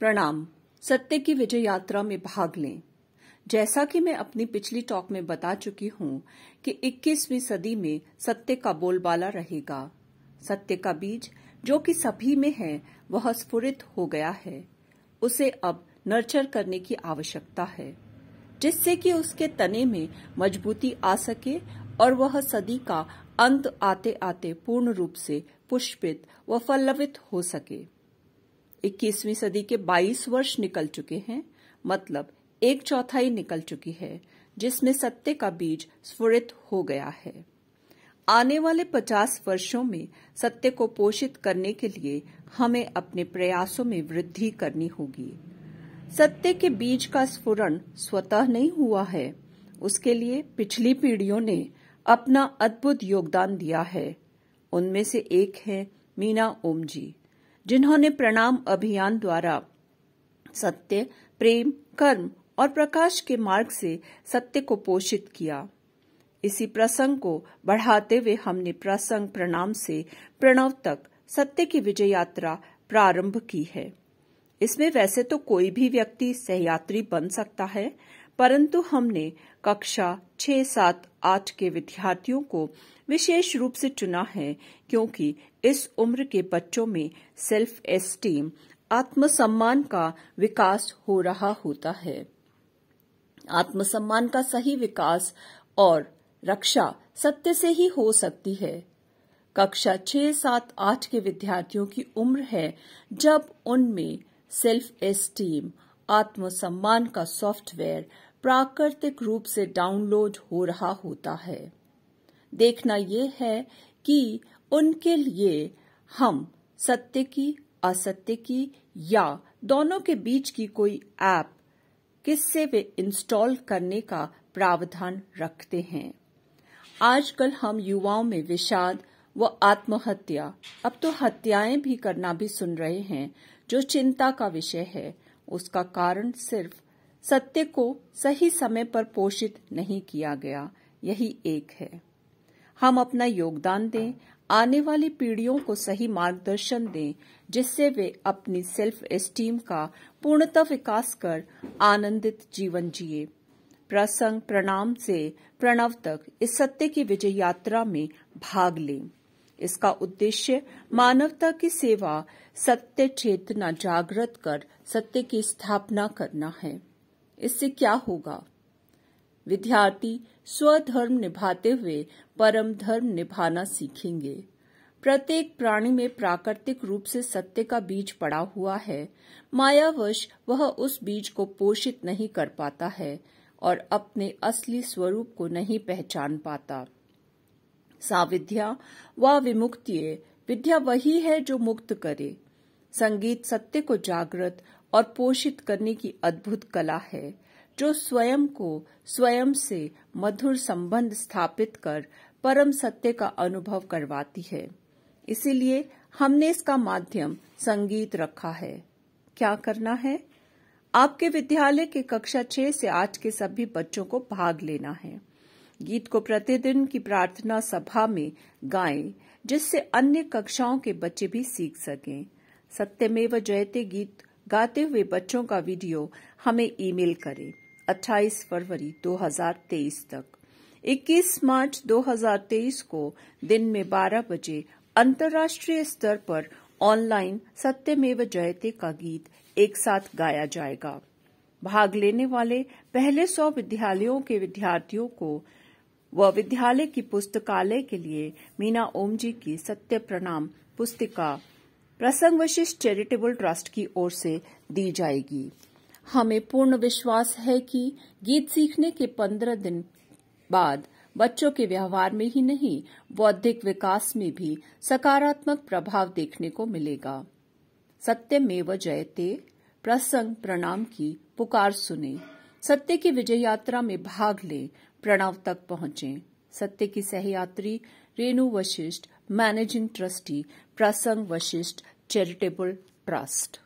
प्रणाम सत्य की विजय यात्रा में भाग लें जैसा कि मैं अपनी पिछली टॉक में बता चुकी हूँ कि 21वीं सदी में सत्य का बोलबाला रहेगा सत्य का बीज जो कि सभी में है वह स्फुरित हो गया है उसे अब नर्चर करने की आवश्यकता है जिससे कि उसके तने में मजबूती आ सके और वह सदी का अंत आते आते पूर्ण रूप से पुष्पित व फलवित हो सके 21वीं सदी के 22 वर्ष निकल चुके हैं मतलब एक चौथाई निकल चुकी है जिसमें सत्य का बीज स्फुरित हो गया है आने वाले 50 वर्षों में सत्य को पोषित करने के लिए हमें अपने प्रयासों में वृद्धि करनी होगी सत्य के बीज का स्फुरन स्वतः नहीं हुआ है उसके लिए पिछली पीढ़ियों ने अपना अद्भुत योगदान दिया है उनमें से एक है मीना ओम जी जिन्होंने प्रणाम अभियान द्वारा सत्य प्रेम कर्म और प्रकाश के मार्ग से सत्य को पोषित किया इसी प्रसंग को बढ़ाते हुए हमने प्रसंग प्रणाम से प्रणव तक सत्य की विजय यात्रा प्रारंभ की है इसमें वैसे तो कोई भी व्यक्ति सहयात्री बन सकता है परंतु हमने कक्षा छह सात आठ के विद्यार्थियों को विशेष रूप से चुना है क्योंकि इस उम्र के बच्चों में सेल्फ एस्टीम आत्मसम्मान का विकास हो रहा होता है आत्मसम्मान का सही विकास और रक्षा सत्य से ही हो सकती है कक्षा छह सात आठ के विद्यार्थियों की उम्र है जब उनमें सेल्फ एस्टीम आत्मसम्मान का सॉफ्टवेयर प्राकृतिक रूप से डाउनलोड हो रहा होता है देखना यह है कि उनके लिए हम सत्य की असत्य की या दोनों के बीच की कोई ऐप किससे वे इंस्टॉल करने का प्रावधान रखते हैं आजकल हम युवाओं में विषाद व आत्महत्या अब तो हत्याएं भी करना भी सुन रहे हैं जो चिंता का विषय है उसका कारण सिर्फ सत्य को सही समय पर पोषित नहीं किया गया यही एक है हम अपना योगदान दें आने वाली पीढ़ियों को सही मार्गदर्शन दें जिससे वे अपनी सेल्फ एस्टीम का पूर्णतः विकास कर आनंदित जीवन जिए प्रसंग प्रणाम से प्रणव तक इस सत्य की विजय यात्रा में भाग लें इसका उद्देश्य मानवता की सेवा सत्य चेतना जागृत कर सत्य की स्थापना करना है इससे क्या होगा विद्यार्थी स्वधर्म निभाते हुए परम धर्म निभाना सीखेंगे प्रत्येक प्राणी में प्राकृतिक रूप से सत्य का बीज पड़ा हुआ है मायावश वह उस बीज को पोषित नहीं कर पाता है और अपने असली स्वरूप को नहीं पहचान पाता साविद्या व विमुक्ति विद्या वही है जो मुक्त करे संगीत सत्य को जागृत और पोषित करने की अद्भुत कला है जो स्वयं को स्वयं से मधुर संबंध स्थापित कर परम सत्य का अनुभव करवाती है इसीलिए हमने इसका माध्यम संगीत रखा है क्या करना है आपके विद्यालय के कक्षा छह से आज के सभी बच्चों को भाग लेना है गीत को प्रतिदिन की प्रार्थना सभा में गाएं जिससे अन्य कक्षाओं के बच्चे भी सीख सकें सत्यमेव जयते गीत गाते हुए बच्चों का वीडियो हमें ईमेल करें 28 फरवरी 2023 तक 21 मार्च 2023 को दिन में 12 बजे अंतर्राष्ट्रीय स्तर पर ऑनलाइन सत्यमेव जयते का गीत एक साथ गाया जाएगा भाग लेने वाले पहले सौ विद्यालयों के विद्यार्थियों को व विद्यालय की पुस्तकालय के लिए मीना ओम जी की सत्य प्रणाम पुस्तिका प्रसंग वशिष्ठ चैरिटेबल ट्रस्ट की ओर से दी जाएगी हमें पूर्ण विश्वास है कि गीत सीखने के पंद्रह दिन बाद बच्चों के व्यवहार में ही नहीं बौद्धिक विकास में भी सकारात्मक प्रभाव देखने को मिलेगा सत्यमेव जयते प्रसंग प्रणाम की पुकार सुने सत्य की विजय यात्रा में भाग लें प्रणव तक पहुंचे सत्य की सहयात्री Renu Vashishtha managing trustee Prasang Vashishtha charitable trust.